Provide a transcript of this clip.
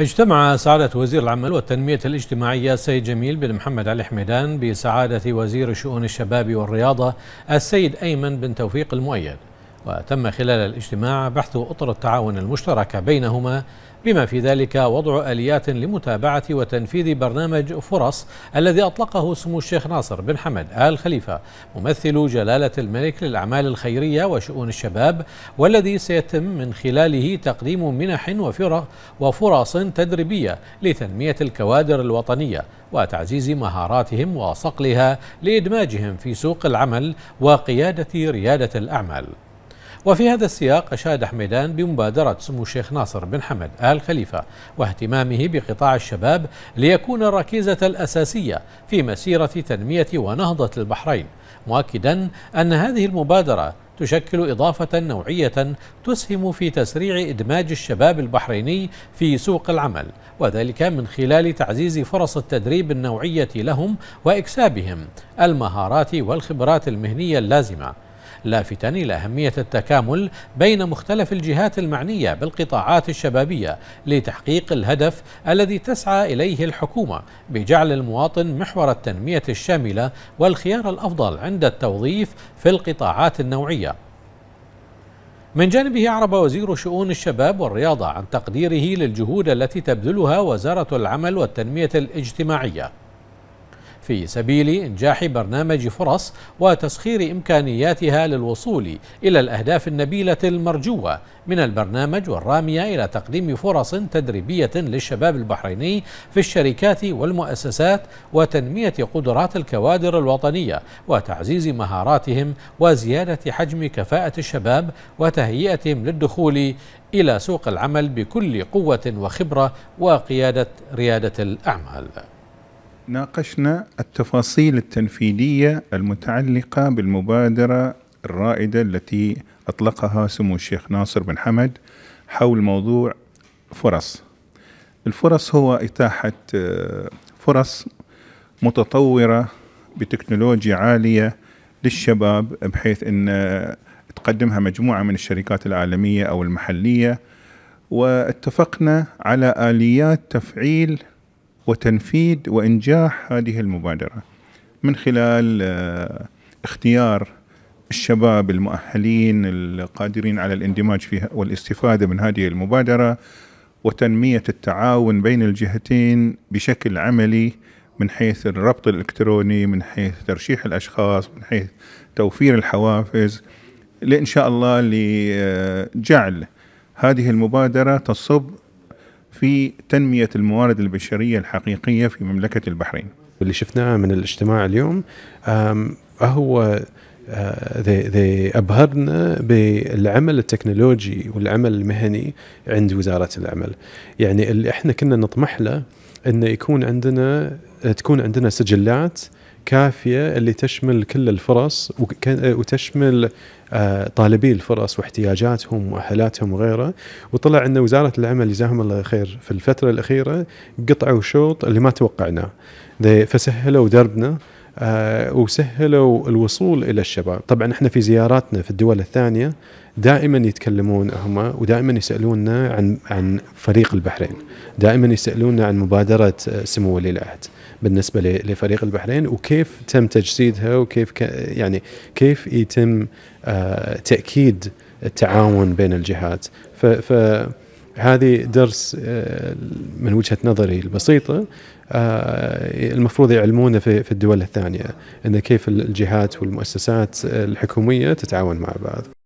اجتمع سعادة وزير العمل والتنمية الاجتماعية سيد جميل بن محمد علي حميدان بسعادة وزير شؤون الشباب والرياضة السيد أيمن بن توفيق المؤيد وتم خلال الاجتماع بحث أطر التعاون المشترك بينهما بما في ذلك وضع آليات لمتابعة وتنفيذ برنامج فرص الذي أطلقه سمو الشيخ ناصر بن حمد آل خليفة ممثل جلالة الملك للأعمال الخيرية وشؤون الشباب والذي سيتم من خلاله تقديم منح وفرص, وفرص تدريبية لتنمية الكوادر الوطنية وتعزيز مهاراتهم وصقلها لإدماجهم في سوق العمل وقيادة ريادة الأعمال وفي هذا السياق أشاد حميدان بمبادرة سمو الشيخ ناصر بن حمد آل خليفة واهتمامه بقطاع الشباب ليكون الركيزة الأساسية في مسيرة تنمية ونهضة البحرين مؤكدا أن هذه المبادرة تشكل إضافة نوعية تسهم في تسريع إدماج الشباب البحريني في سوق العمل وذلك من خلال تعزيز فرص التدريب النوعية لهم وإكسابهم المهارات والخبرات المهنية اللازمة لافتا إلى أهمية التكامل بين مختلف الجهات المعنية بالقطاعات الشبابية لتحقيق الهدف الذي تسعى إليه الحكومة بجعل المواطن محور التنمية الشاملة والخيار الأفضل عند التوظيف في القطاعات النوعية من جانبه أعرب وزير شؤون الشباب والرياضة عن تقديره للجهود التي تبذلها وزارة العمل والتنمية الاجتماعية في سبيل إنجاح برنامج فرص وتسخير إمكانياتها للوصول إلى الأهداف النبيلة المرجوة من البرنامج والرامية إلى تقديم فرص تدريبية للشباب البحريني في الشركات والمؤسسات وتنمية قدرات الكوادر الوطنية وتعزيز مهاراتهم وزيادة حجم كفاءة الشباب وتهيئتهم للدخول إلى سوق العمل بكل قوة وخبرة وقيادة ريادة الأعمال ناقشنا التفاصيل التنفيذية المتعلقة بالمبادرة الرائدة التي أطلقها سمو الشيخ ناصر بن حمد حول موضوع فرص الفرص هو إتاحة آه، فرص متطورة بتكنولوجيا عالية للشباب بحيث أن آه، تقدمها مجموعة من الشركات العالمية أو المحلية واتفقنا على آليات تفعيل وتنفيذ وانجاح هذه المبادره من خلال آه، اختيار الشباب المؤهلين القادرين على الاندماج فيها والاستفاده من هذه المبادره وتنميه التعاون بين الجهتين بشكل عملي من حيث الربط الالكتروني من حيث ترشيح الاشخاص من حيث توفير الحوافز لان شاء الله لجعل هذه المبادره تصب في تنمية الموارد البشرية الحقيقية في مملكة البحرين اللي شفناه من الاجتماع اليوم هو ذي آه، ابهرنا بالعمل التكنولوجي والعمل المهني عند وزاره العمل. يعني اللي احنا كنا نطمح له انه يكون عندنا تكون عندنا سجلات كافيه اللي تشمل كل الفرص وتشمل آه، طالبي الفرص واحتياجاتهم ومؤهلاتهم وغيره وطلع ان وزاره العمل جزاهم الله خير في الفتره الاخيره قطعوا شوط اللي ما توقعناه فسهلوا دربنا آه، وسهلوا الوصول الى الشباب، طبعا احنا في زياراتنا في الدول الثانيه دائما يتكلمون هم ودائما يسالونا عن عن فريق البحرين، دائما يسالونا عن مبادره آه، سمو ولي العهد بالنسبه لفريق البحرين وكيف تم تجسيدها وكيف يعني كيف يتم آه، تاكيد التعاون بين الجهات ف هذه درس آه، من وجهه نظري البسيطه آه، المفروض يعلمونا في الدول الثانيه ان كيف الجهات والمؤسسات آه، الحكوميه تتعاون مع بعض